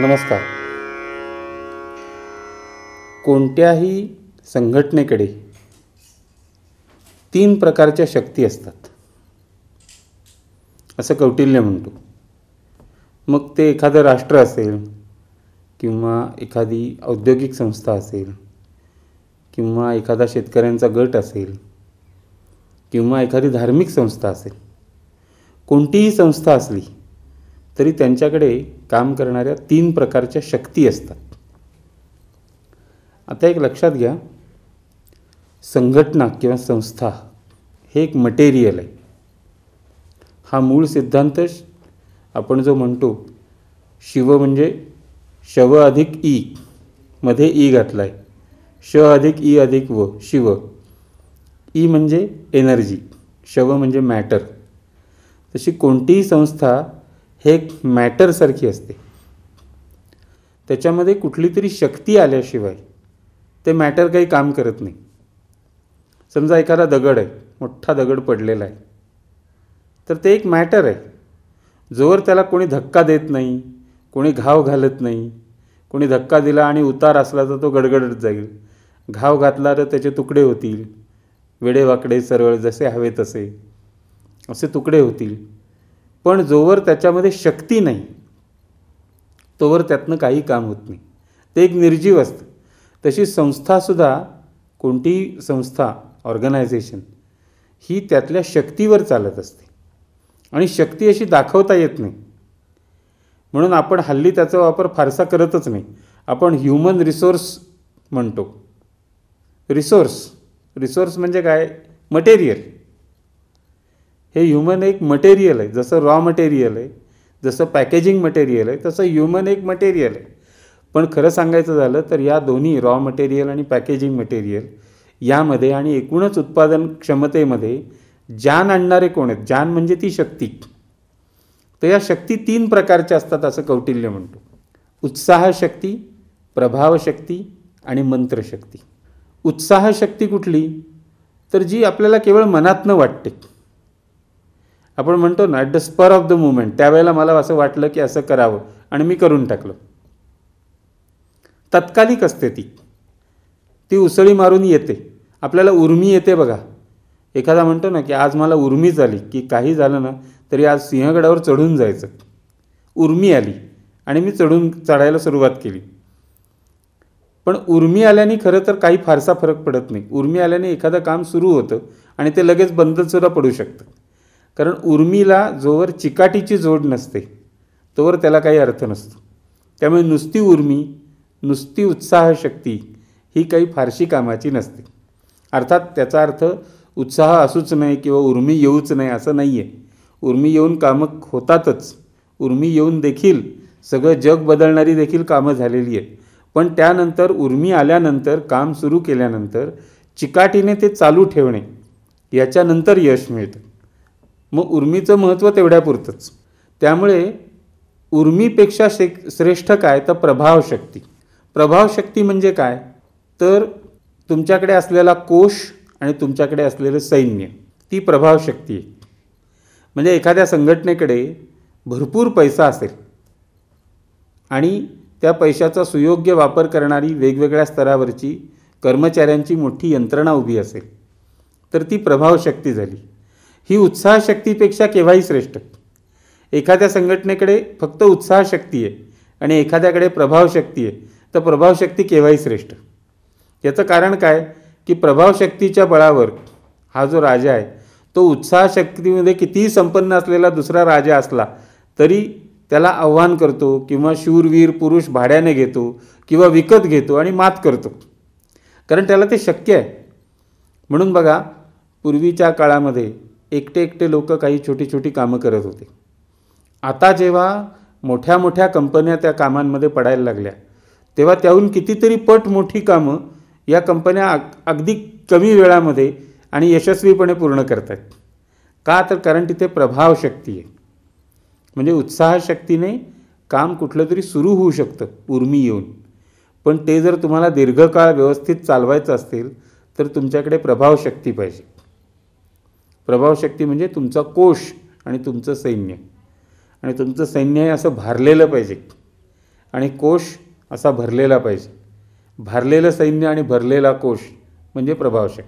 नमस्कार कोणत्याही संघटनेकडे तीन प्रकारच्या शक्ती असतात असं कौटिल्य म्हणतो मग ते एखादं राष्ट्र असेल किंवा एखादी औद्योगिक संस्था असेल किंवा एखादा शेतकऱ्यांचा गट असेल किंवा एखादी धार्मिक संस्था असेल कोणतीही संस्था असली तरी त्यांच्याकडे काम करणाऱ्या तीन प्रकारच्या शक्ती असतात आता एक लक्षात घ्या संघटना किंवा संस्था हे एक मटेरियल आहे हा मूळ सिद्धांत आपण जो म्हणतो शिव म्हणजे शव अधिक ई मध्ये ई घातला आहे श अधिक ई अधिक व शिव ई म्हणजे एनर्जी शव म्हणजे मॅटर तशी कोणतीही संस्था हे एक मॅटरसारखी असते त्याच्यामध्ये कुठली तरी शक्ती आल्याशिवाय ते मॅटर काही काम करत नाही समजा एखादा दगड आहे मोठा दगड पडलेला आहे तर ते एक मॅटर आहे जोवर त्याला कोणी धक्का देत नाही कोणी घाव घालत नाही कोणी धक्का दिला आणि उतार असला तर तो गडगडत जाईल घाव घातला तर त्याचे तुकडे होतील वेडेवाकडे सरळ जसे हवे तसे असे तुकडे होतील पण जोवर त्याच्यामध्ये शक्ती नाही तोवर त्यातनं काही काम होत नाही ते एक निर्जीव असतं तशी संस्थासुद्धा कोणतीही संस्था ऑर्गनायझेशन ही त्यातल्या शक्तीवर चालत असते आणि शक्ती अशी दाखवता येत नाही म्हणून आपण हल्ली त्याचा वापर फारसा करतच नाही आपण ह्युमन रिसोर्स म्हणतो रिसोर्स रिसोर्स म्हणजे काय मटेरियल हे ह्युमन एक मटेरियल आहे जसं रॉ मटेरियल आहे जसं पॅकेजिंग मटेरियल आहे तसं ह्युमन एक मटेरियल आहे पण खरं सांगायचं झालं तर या दोन्ही रॉ मटेरियल आणि पॅकेजिंग मटेरियल यामध्ये आणि एकूणच उत्पादन क्षमतेमध्ये जान आणणारे कोण आहेत जान म्हणजे ती शक्ती तर या शक्ती तीन प्रकारच्या असतात असं कौटिल्य म्हणतो उत्साहशक्ती प्रभावशक्ती आणि मंत्रशक्ती उत्साहशक्ती कुठली तर जी आपल्याला केवळ मनातनं वाटते आपण म्हणतो ना at the spur of the movement त्यावेळेला मला असं वाटलं की असं करावं आणि मी करून टाकलं तत्कालिक असते ती ती उसळी मारून येते आपल्याला उर्मी येते बघा एखादा म्हणतो ना की आज मला उर्मी झाली की काही झालं ना तरी आज सिंहगडावर चढून जायचं उर्मी आली आणि मी चढून चढायला सुरुवात केली पण उर्मी आल्याने खरं तर काही फारसा फरक पडत नाही उर्मी आल्याने एखादं काम सुरू होतं आणि ते लगेच बंदसुद्धा पडू शकतं कारण उर्मीला जोवर चिकाटीची जोड नसते तोवर त्याला काही अर्थ नसतो त्यामुळे नुसती उर्मी नुसती उत्साहशक्ती ही काही फारशी कामाची नसते अर्थात त्याचा अर्थ उत्साह असूच नाही किंवा उर्मी येऊच नाही असं नाही आहे उर्मी येऊन कामं होतातच उर्मी येऊन देखील सगळं जग बदलणारी देखील कामं झालेली आहेत पण त्यानंतर उर्मी आल्यानंतर काम सुरू केल्यानंतर चिकाटीने ते चालू ठेवणे याच्यानंतर यश मिळतं मग उर्मीचं महत्त्व तेवढ्यापुरतंच त्यामुळे उर्मीपेक्षा शे श्रेष्ठ काय तर प्रभावशक्ती प्रभावशक्ती म्हणजे काय तर तुमच्याकडे असलेला कोश आणि तुमच्याकडे असलेलं सैन्य ती प्रभावशक्ती आहे म्हणजे एखाद्या संघटनेकडे भरपूर पैसा असेल आणि त्या पैशाचा सुयोग्य वापर करणारी वेगवेगळ्या स्तरावरची कर्मचाऱ्यांची मोठी यंत्रणा उभी असेल तर ती प्रभावशक्ती झाली ही उत्साहशक्तीपेक्षा केव्हाही श्रेष्ठ एखाद्या संघटनेकडे फक्त उत्साहशक्ती आहे आणि एखाद्याकडे प्रभावशक्ती आहे तर प्रभावशक्ती केव्हाही श्रेष्ठ याचं कारण काय की प्रभावशक्तीच्या बळावर हा जो राजा आहे तो उत्साहशक्तीमध्ये कितीही संपन्न असलेला दुसरा राजा असला तरी त्याला आव्हान करतो किंवा शूरवीर पुरुष भाड्याने घेतो किंवा विकत घेतो आणि मात करतो कारण त्याला ते शक्य आहे म्हणून बघा पूर्वीच्या काळामध्ये एकटे एकटे लोक काही छोटी छोटी कामं करत होते आता जेव्हा मोठ्या मोठ्या कंपन्या त्या कामांमध्ये पडायला लागल्या तेव्हा त्याहून कितीतरी पट मोठी कामं या कंपन्या अग अगदी कमी वेळामध्ये आणि यशस्वीपणे पूर्ण करत आहेत का तर कारण तिथे प्रभावशक्ती आहे म्हणजे उत्साहशक्तीने काम कुठलं तरी सुरू होऊ शकतं उर्मी येऊन पण ते जर तुम्हाला दीर्घकाळ व्यवस्थित चालवायचं असेल तर तुमच्याकडे प्रभावशक्ती पाहिजे प्रभावशक्ती म्हणजे तुमचा कोश आणि तुमचं सैन्य आणि तुमचं सैन्य हे असं भारलेलं पाहिजे आणि कोश असा भरलेला पाहिजे भारलेलं सैन्य आणि भरलेला कोश म्हणजे प्रभावशक्ती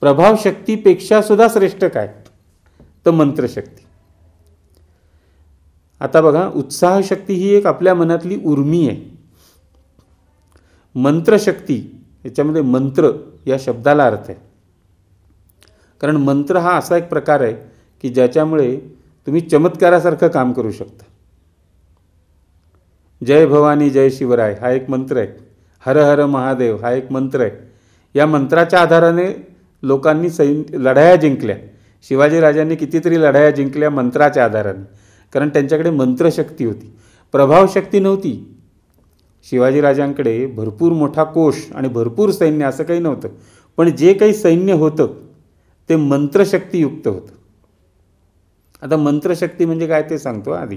प्रभावशक्तीपेक्षा सुद्धा श्रेष्ठ काय तर मंत्रशक्ती आता बघा उत्साहशक्ती ही एक आपल्या मनातली उर्मी आहे मंत्रशक्ती याच्यामध्ये मंत्र या शब्दाला अर्थ आहे कारण मंत्र हा असा एक प्रकार आहे की ज्याच्यामुळे तुम्ही चमत्कारासारखं काम करू शकता जय भवानी जय शिवराय हा एक मंत्र आहे हर हर महादेव हा एक मंत्र आहे या मंत्राच्या आधाराने लोकांनी सैन्य लढाया जिंकल्या शिवाजीराजांनी कितीतरी लढाया जिंकल्या मंत्राच्या आधाराने कारण त्यांच्याकडे मंत्रशक्ती होती प्रभावशक्ती नव्हती शिवाजीराजांकडे भरपूर मोठा कोश आणि भरपूर सैन्य असं काही नव्हतं पण जे काही सैन्य होतं ते मंत्रशक्तीयुक्त होतं आता मंत्रशक्ती म्हणजे काय ते सांगतो आधी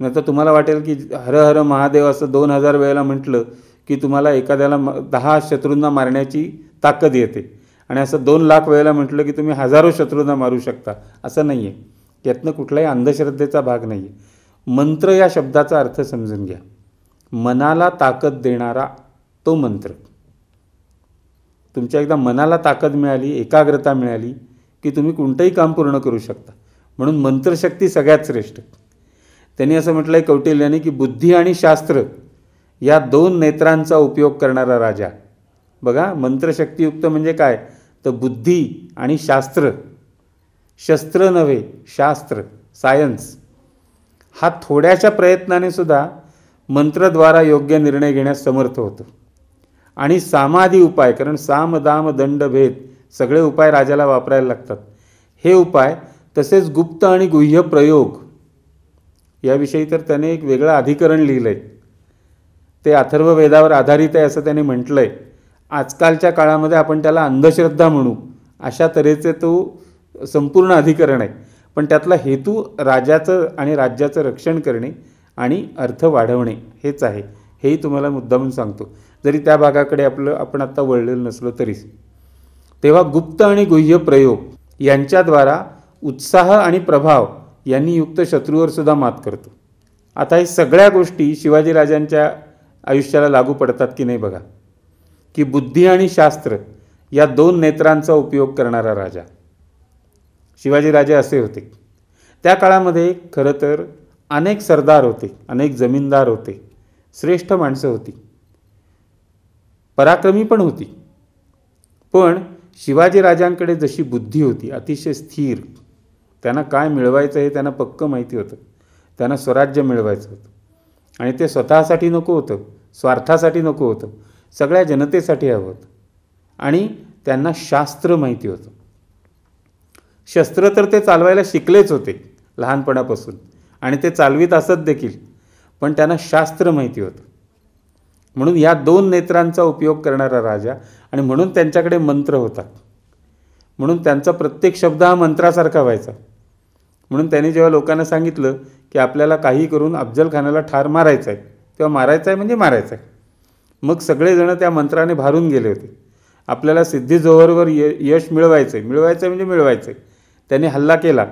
नाहीतर तुम्हाला वाटेल की हर हर महादेव असं दोन हजार वेळेला म्हटलं की तुम्हाला एखाद्याला दहा शत्रूंना मारण्याची ताकद येते आणि असं दोन लाख वेळेला म्हटलं की तुम्ही हजारो शत्रूंना मारू शकता असं नाही आहे यातनं कुठलाही अंधश्रद्धेचा भाग नाही आहे मंत्र या शब्दाचा अर्थ समजून घ्या मनाला ताकद देणारा तो मंत्र तुमच्या एकदा मनाला ताकद मिळाली एकाग्रता मिळाली की तुम्ही कोणतंही काम पूर्ण करू शकता म्हणून मंत्रशक्ती सगळ्यात श्रेष्ठ त्यांनी असं म्हटलं आहे कौटिल्याने की बुद्धी आणि शास्त्र या दोन नेत्रांचा उपयोग करणारा राजा बघा मंत्रशक्तीयुक्त म्हणजे काय तर बुद्धी आणि शास्त्र शस्त्र नव्हे शास्त्र सायन्स हा थोड्याशा प्रयत्नाने सुद्धा मंत्रद्वारा योग्य निर्णय घेण्यास समर्थ होतो आणि सामाधी उपाय कारण साम दाम दंड भेद सगळे उपाय राजाला वापरायला लागतात हे उपाय तसेच गुप्त आणि गुह्य प्रयोग याविषयी तर त्याने एक वेगळं अधिकरण लिहिलं आहे ते अथर्व वेदावर आधारित आहे असं त्याने म्हटलं आहे आजकालच्या काळामध्ये आपण त्याला अंधश्रद्धा म्हणू अशा तऱ्हेचे तो संपूर्ण अधिकरण आहे पण त्यातला हेतू राजाचं आणि राज्याचं रक्षण करणे आणि अर्थ वाढवणे हेच आहे हेही तुम्हाला मुद्दामून सांगतो जरी त्या भागाकडे आपलं आपण आत्ता वळलेलं नसलं तरी तेव्हा गुप्त आणि गुह्य प्रयोग यांच्याद्वारा उत्साह आणि प्रभाव यांनी युक्त शत्रूवर सुद्धा मात करतो आता हे सगळ्या गोष्टी शिवाजीराजांच्या आयुष्याला लागू पडतात की नाही बघा की बुद्धी आणि शास्त्र या दोन नेत्रांचा उपयोग करणारा राजा शिवाजीराजे असे होते त्या काळामध्ये खरं तर अनेक सरदार होते अनेक जमीनदार होते श्रेष्ठ माणसं होती पराक्रमी पण होती पण शिवाजीराजांकडे जशी बुद्धी होती अतिशय स्थिर त्यांना काय मिळवायचं हे त्यांना पक्क माहिती होतं त्यांना स्वराज्य मिळवायचं होतं आणि ते स्वतःसाठी नको होतं स्वार्थासाठी नको होतं सगळ्या जनतेसाठी हवं होतं आणि त्यांना शास्त्र माहिती होतं शस्त्र तर ते चालवायला शिकलेच होते लहानपणापासून आणि ते चालवीत असत देखील पण त्यांना शास्त्र माहिती होतं म्हणून या दोन नेत्रांचा उपयोग करणारा राजा आणि म्हणून त्यांच्याकडे मंत्र होता म्हणून त्यांचा प्रत्येक शब्द हा मंत्रासारखा व्हायचा म्हणून त्यांनी जेव्हा लोकांना सांगितलं की आपल्याला काही करून अफजल खानाला ठार मारायचं आहे तेव्हा मारायचं आहे म्हणजे मारायचं आहे मग सगळेजणं त्या मंत्राने भारून गेले होते आपल्याला सिद्धी य यश मिळवायचं आहे मिळवायचं आहे म्हणजे मिळवायचं आहे त्यांनी हल्ला केला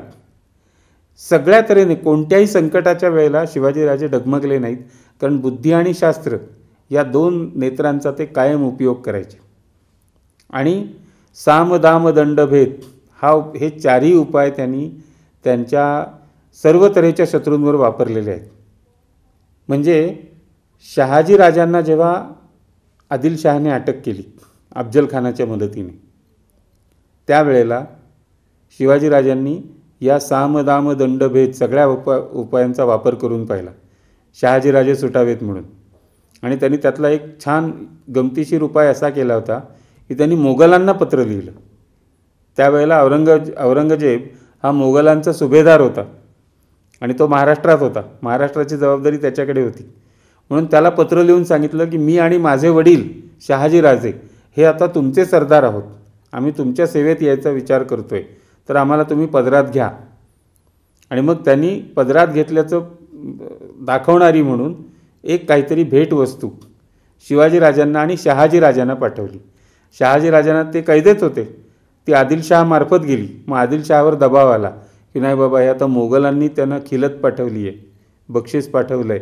सगळ्या तऱ्हेने कोणत्याही संकटाच्या वेळेला शिवाजीराजे डगमगले नाहीत कारण बुद्धी आणि शास्त्र या दोन नेत्रांचा ते कायम उपयोग करायचे आणि दंडभेद हा हे चारही उपाय त्यांनी त्यांच्या सर्व तऱ्हेच्या शत्रूंवर वापरलेले आहेत म्हणजे शहाजी राजांना जेव्हा आदिलशहाने अटक केली अफजलखानाच्या मदतीने त्यावेळेला शिवाजीराजांनी या सामदाम दंडभेद सगळ्या उपा उपायांचा वापर करून पाहिला शहाजीराजे सुटावेत म्हणून आणि त्यांनी त्यातला एक छान गमतीशीर उपाय असा केला होता की त्यांनी मोगलांना पत्र लिहिलं त्यावेळेला औरंग औरंगजेब हा मोगलांचा सुभेदार होता आणि तो महाराष्ट्रात होता महाराष्ट्राची जबाबदारी त्याच्याकडे होती म्हणून त्याला पत्र लिहून सांगितलं की मी आणि माझे वडील शहाजीराजे हे आता तुमचे सरदार आहोत आम्ही तुमच्या सेवेत यायचा विचार करतो आहे तर आम्हाला तुम्ही पदरात घ्या आणि मग त्यांनी पदरात घेतल्याचं दाखवणारी म्हणून एक काहीतरी भेटवस्तू शिवाजीराजांना आणि शहाजीराजांना पाठवली शहाजीराजांना ते कैदेत होते ती आदिलशहामार्फत गेली मग आदिलशहावर दबाव आला की नाही बाबा हे आता मोगलांनी त्यांना खिलत पाठवली आहे बक्षीस पाठवलं आहे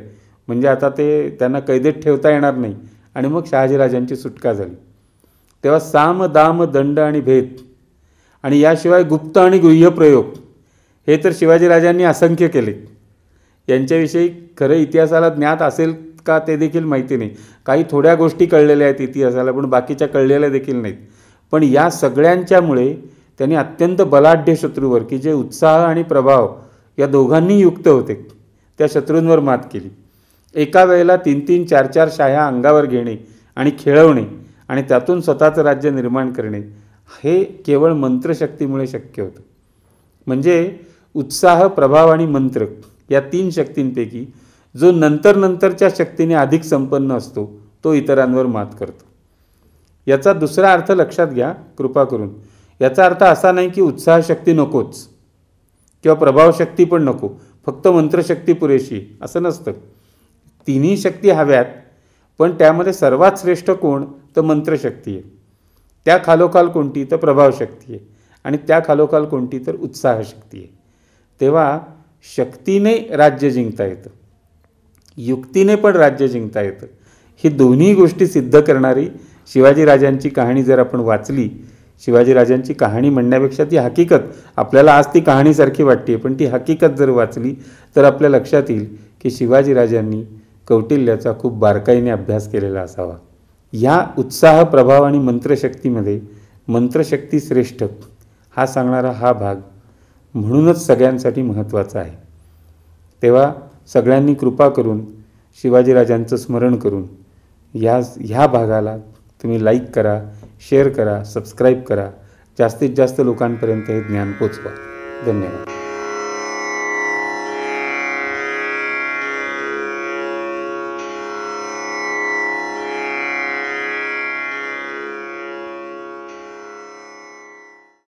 म्हणजे आता ते त्यांना कैदेत ठेवता येणार नाही आणि मग शहाजीराजांची सुटका झाली तेव्हा साम दाम दंड आणि भेद आणि याशिवाय गुप्त आणि गुह्यप्रयोग हे तर शिवाजीराजांनी असंख्य केले यांच्याविषयी खरं इतिहासाला ज्ञात असेल का ते देखील माहिती नाही काही थोड्या गोष्टी कळलेल्या आहेत इतिहासाला पण बाकीच्या कळलेल्या देखील नाहीत पण या सगळ्यांच्यामुळे त्यांनी अत्यंत बलाढ्य शत्रूवर की जे उत्साह आणि प्रभाव या दोघांनी युक्त होते त्या शत्रूंवर मात केली एका वेळेला तीन तीन चार चार शाह्या अंगावर घेणे आणि खेळवणे आणि त्यातून स्वतःचं राज्य निर्माण करणे हे केवळ मंत्रशक्तीमुळे शक्य होतं म्हणजे उत्साह प्रभाव आणि मंत्र या तीन शक्तींपैकी जो नंतर नंतरच्या शक्तीने अधिक संपन्न असतो तो इतरांवर मात करतो याचा दुसरा अर्थ लक्षात घ्या कृपा करून याचा अर्थ असा नाही की उत्साहशक्ती नकोच किंवा प्रभावशक्ती पण नको फक्त मंत्रशक्ती पुरेशी असं नसतं तिन्ही शक्ती हव्यात पण त्यामध्ये सर्वात श्रेष्ठ कोण तर मंत्रशक्ती आहे त्या खालोखाल कोणती तर प्रभावशक्ती आहे आणि त्या खालोखाल कोणती तर उत्साहशक्ती आहे तेव्हा शक्तीने राज्य जिंकता येतं युक्तीने पण राज्य जिंकता येतं ही दोन्ही गोष्टी सिद्ध करणारी शिवाजीराजांची कहाणी जर आपण वाचली शिवाजीराजांची कहाणी म्हणण्यापेक्षा ती हकीकत आपल्याला आज ती कहाणीसारखी वाटते पण ती हकीकत जर वाचली तर आपल्या लक्षात येईल की शिवाजीराजांनी कौटिल्याचा खूप बारकाईने अभ्यास केलेला असावा ह्या उत्साह प्रभाव आणि मंत्रशक्तीमध्ये मंत्रशक्ती श्रेष्ठ हा सांगणारा हा भाग म्हणूनच सगळ्यांसाठी महत्त्वाचं आहे तेव्हा सगळ्यांनी कृपा करून शिवाजीराजांचं स्मरण करून या ह्या भागाला तुम्ही लाईक करा शेअर करा सबस्क्राईब करा जास्तीत जास्त लोकांपर्यंत हे ज्ञान पोचवा धन्यवाद